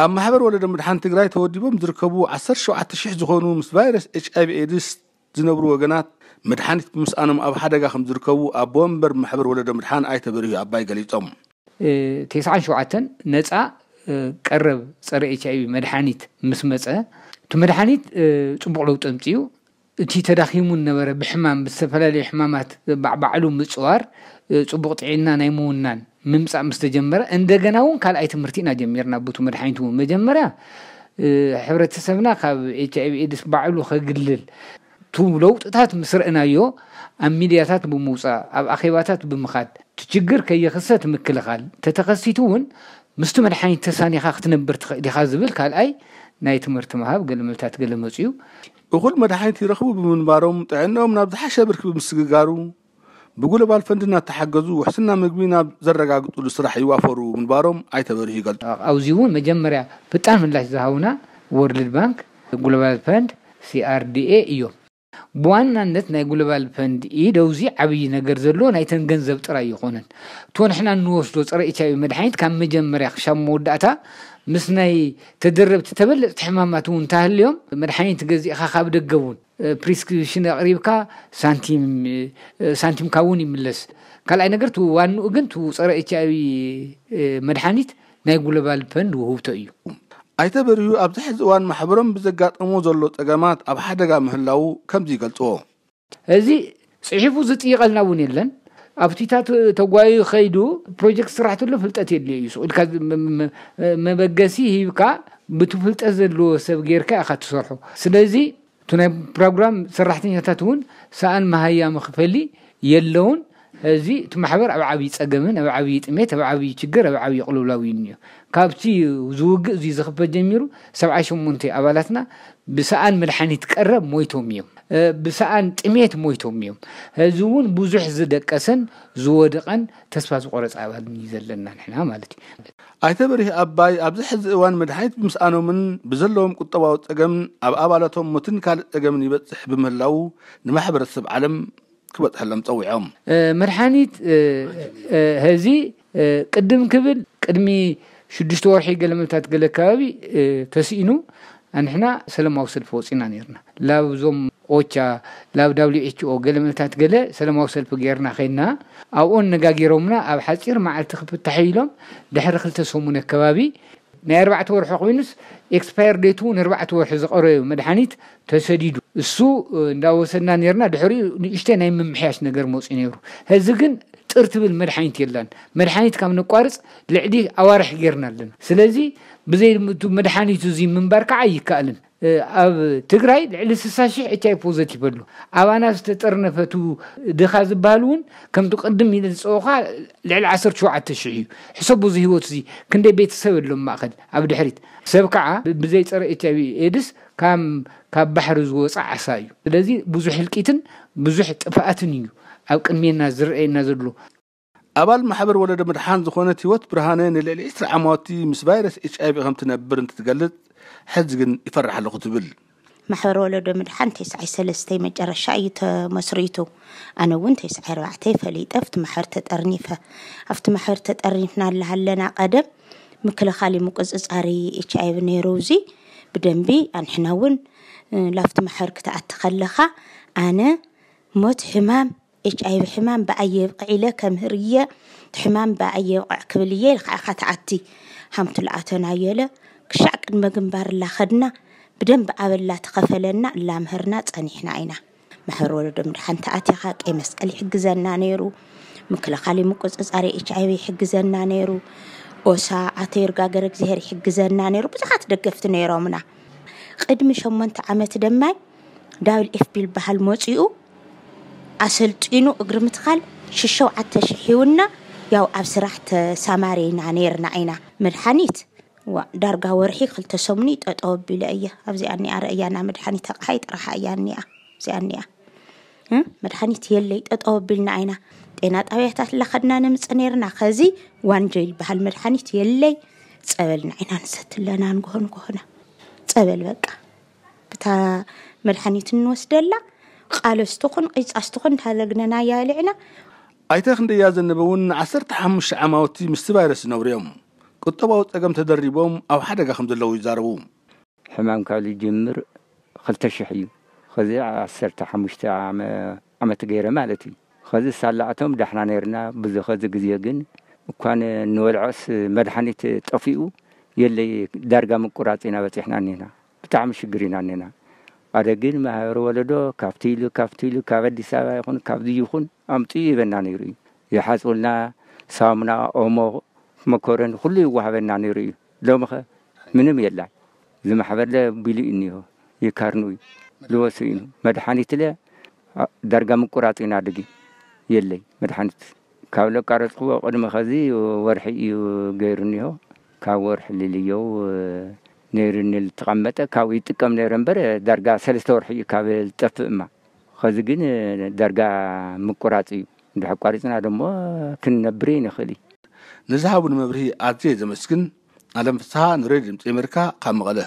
ኣብ ማሕበር ወለዶ ምድሓን ትግራይ ተወዲቦም ዝርከቡ 17000 ዝኾኑ ምስ ቫይረስ ኤች ኣይቪ ኤድስ ዝነብሩ ወገናት መድሓኒት ብምስኣኖም ኣብ ሓደጋ ከም ዝርከቡ ኣብ ወንበር ማሕበር ወለዶ ምድሓን ኣይተበርህዩ ኣባይ ገሊፆም 97 ነፃ ቀረብ ፀረ ኤች ኣይቪ መድሓኒት ምስ መፀ እቲ መድሓኒት ፅቡቅ ለውጢ ኣምፅኡ እቲ ተዳኺሙ ዝነበረ ብሕማም ብዝተፈላለዩ ሕማማት ባዕባዕሉ ምፅዋር ፅቡቅ ጥዕና ናይ ምውናን ምምፃእ ምስ ተጀመረ እንደገና እውን ካልኣይ ትምህርቲ ኢና ጀሚርና ብቱ መድሓኒት እውን መጀመርያ ሕብረተሰብና ካብ ኤች ኣይቪ ኤድስ ባዕሉ ከግልል ቱ ለውጥታት ምስ ርእናዮ ኣብ ሚድያታት ብምውፃእ ኣብ ኣኼባታት ብምኻድ ትችግር ከየክሰት ምክልኻል ተተኸሲቱ እውን ምስቲ መድሓኒት ተሳኒኻ ክትነብር ትኽእል ኢኻ ዝብል ካልኣይ ናይ ትምህርቲ ምሃብ ገለመልታት ገለመፅ እዩ እኹል መድሓኒት ይረኽቡ ብምንባሮም ጥዕንኦም ናብ ዝሓሸ ብርክቢ ምስግጋሩ ብግሎባል ፈንድ ተሓገዙ ውሕስና ምግቢ ናብ ዘረጋግፅሉ ስራሕ ይዋፈሩ ምንባሮም ኣይተበሪሁ ይገልጹ ኣብዚ እውን መጀመርያ ብጣዕሚ ምላሽ ዝሃቡና ወርልድ ባንክ ግሎባል ፈንድ ሲኣርዲኤ እዮም ብዋናነት ናይ ጉለባል ፈንድ ደውዚ ዓብይ ነገር ዘለዎ ናይተን ገንዘብ ጥራይ ይኮነን እቶ ንሕና እንወስዶ ፀረ ኤችይቪ መድሓኒት ካብ መጀመርያ ክሻብ መወዳእታ ምስ ናይ ተደረብቲ ተበለፅቲ ሕማማት እውን እንታሃልዮም መድሓኒት ገዚእካ ካብ ደገ ፕሪስክሪፕሽን ኣቕሪብካ ሳንቲምካ እውን ይምለስ ካልኣይ ነገር ዋንኡ ግን ፀረ ኤች ኣይቪ መድሓኒት ናይ ጉለባል ፈንድ ውህብቶ እዩ ኣይተ በርዩ ኣብዚ ሕዚ እዋን ማሕበሮም ብዘጋጠሙ ዘሎ ፀገማት ኣብ ሓደጋ ምህላው ከምዚ ይገልፅዎ እዚ ፅሒፉ ዝጥይቐልና እውን የለን ኣብ ቲታት ተጓዩ ከይዱ ፕሮጀክት ስራሕ ተሎ ፍልጠት የድልዮ እዩ ስቁልካ መበገሲ ሂብካ ብቲ ፍልጠት ዘለዎ ሰብ ጌርካ ኢኻ ትሰርሖ ስለዚ ናይ ፕሮግራም ሰራሕተኛታት እውን ሰኣን መሃያም ክፈሊ የለውን እዚ እቲ ማሕበር ኣብ ዓብዪ ፀገምን ኣብ ዓብዪ ጥሜት ኣብ ዓብዪ ችግር ኣብ ዓብዪ ቅልውላዊን እዩ ካብቲ ዝውግእ እዙ ዝኽፈት ጀሚሩ ሰብዓ ሸሞንተ ኣባላትና ብሰኣን መድሓኒት ቀረብ ሞይቶም እዮም ብሰኣን ጥሜት ሞይቶም እዮም እዚ እውን ብዙሕ ዝደቀሰን ዝወደቐን ተስፋ ዝቆረፃ ኣባልን እዩ ዘለና ንሕና ማለት እዩ ኣይተ በሪህ ኣባይ ኣብዚ ሕዚ እዋን መድሓኒት ብምስኣኖምን ብዘለዎም ቁጠባዊ ፀገም ኣብ ኣባላቶም ሞትን ካልእ ፀገምን ይበፅሕ ብምህላው ንማሕበረሰብ ዓለም ክበፅሐሎም ፀዊዖም መድሓኒት ህዚ ቅድም ክብል ቅድሚ ሽዱሽተ ወርሒ ገለ መብታት ገለ ከባቢ ተስኢኑ ኣንሕና ሰለማዊ ሰልፊ ወፂና ነርና ላብ ዞም ኦቻ ላብ ዳብሊው ኤችኦ ገለ ምልታት ገለ ሰለማዊ ሰልፊ ጌርና ኸይድና ኣብኡ ነጋጊሮምና ኣብ ሓፂር መዓልቲ ክፍታሕ ኢሎም ድሕሪ ክልተ ሰሙን ከባቢ ናይ ኣርባዕተ ወርሒ ኮይኑስ ኤክስፓየር ዴቱ ንኣርባዕተ ወርሒ ዘቐረበ መድሓኒት ተሰዲዱ እሱ እንዳወሰድና ነርና ድሕሪኡ ንእሽተ ናይ ምምሕያሽ ነገር መውፂ ነይሩ ሕዚ ግን ترتب مرحانيت يلان مرحانيت كامن قارص لعدي أورح جيرنا لنا سلزي بزي مرحانيت زي من بركة أي كألن أب تقرأي لعلي سساشي حتي بوزتي بلو أو استترنا فتو دخاز بالون كم تقدم إلى السوخة لعل عصر شو عتشعي حسب بوزي هو تزي كندي بيت سوي لهم ماخذ أبد حريت سبقة بزي ترى حتي إيدس كام كبحر زوس عصايو لذي بزوح الكيتن بزوح تفقتنيو أو كمينا زرعي نزلو أبال محبر ولد مدحان زخونة تيوت برهانين اللي إسرع عماتي مس فيروس إتش أي بي غم تنبر أنت تقلد حزقن يفرح على قتبل محبر ولد مدحان تسع سلستي مجرشا يت مسريتو أنا وأنت تسع روعتي فليت أفت محر تتأرنيفة أفت محر تتأرنيفنا اللي هلنا قدم مكل خالي مقزز أري إتش أي بي نيروزي بدنبي أن حنا ون أه، لافت محر كتأتخلخا أنا موت حمام اتش اي في حمام بأي قيلة كمهرية حمام بأي كبلية خات عتي همت العتنا يلا كشاك المجنبار لا خدنا بدم بقابل لا تخفلنا لا مهرنا تنيحنا عينا محر ولد مدحن تأتي خاك اي مسأل حجزنا نيرو مكلخالي مقصص اري اتش اي في حجزنا نيرو ኦሳ ኣቶ ይርጋገር እግዚኣብሔር ይሕግዘና ነይሩ ብዙሓት ደገፍቲ ነይሮምና ቅድሚ ሸሞንተ ዓመት ደማይ ዳብል ኤፍቢ ዝበሃል መፂኡ ኣሰልጢኑ እግሪ ምትኻል ሽሸውዓተ ሽሒውና ያው ኣብ ስራሕ ተሳማሬና ነርና ኢና መድሓኒት ዳርጋ ወርሒ ክልተ ሰሙኒ ጠጠው ኣቢለ እየ ኣብዚኣ እኒኣ ርእያና መድሓኒት ኣቕሓይ ጥራሓ እያ ኒኣ እዚኣ ኒኣ መድሓኒት የለይ ጠጠው ኣቢልና ኢና ጤና ጣብያታት ላኸድና ንምፅ ነርና ከዚ ዋንጆ ይበሃል መድሓኒት የለይ ፀበልና ኢና ኣለና ንጎሆን ንጎሆና ፀበል በቃ ብታ መድሓኒት እንወስደላ قالو استخن قيت استخن هذا قنا يا لعنا أي خندي يا زنبون عسرت حمش عماوتي مستفايرس نوريوم كنت باوت أقام تدريبوم أو حدا خمد الله يزاربوم حمام كالي جمر خلت شحيو خذي عسرت حمش تاع عم عم تغير مالتي خذي سالعتهم دحنا نيرنا بزو خذي قزيقن وكان نولعس مدحني تطفيو يلي دارقا مقراتينا بتحنا نينا بتعمش قرينا نينا ኣደግን ማሕበሪ ወለዶ ካብቲ ኢሉ ካብቲ ኢሉ ካብ ኣዲስ ኣበባ ይኹን ካብዚ ይኹን ኣምፅ ይበና ነይሩ እዩ ይሓፅልና ሳሙና ኦሞ መኮረን ኩሉ ይዋሃበና ነይሩ እዩ ሎሚ ኸ ምንም የላን ዝማሕበርለ ቢሉ እዩ እኒሆ ይካርኑ እዩ ዝወስ መድሓኒት ለ ዳርጋ ምቁራፅ ኢና ድጊ የለይ መድሓኒት ካብ ለቃረፅክዎ ቅድሚ ከዚ ወርሒ እዩ ገይሩ እኒሆ ካብ ወርሒ ልልዮው ነይሩ ንዝተቐመጠ ካብኡ ይጥቀም ነይረ እምበር ዳርጋ ሰለስተ ወርሒ እዩ ካብ ዝጠፍእ እማ ከዚ ግን ዳርጋ ምቁራፅ እዩ እንድሕር ቋሪፅና ደሞ ክንነብር ይንኽእል እዩ ንዝሃቡ ንመብርሂ ኣዝየ ዘመስግን ኣለም ፍስሓ ንሬድዮ ድምፂ ኣሜሪካ ካብ መቐለ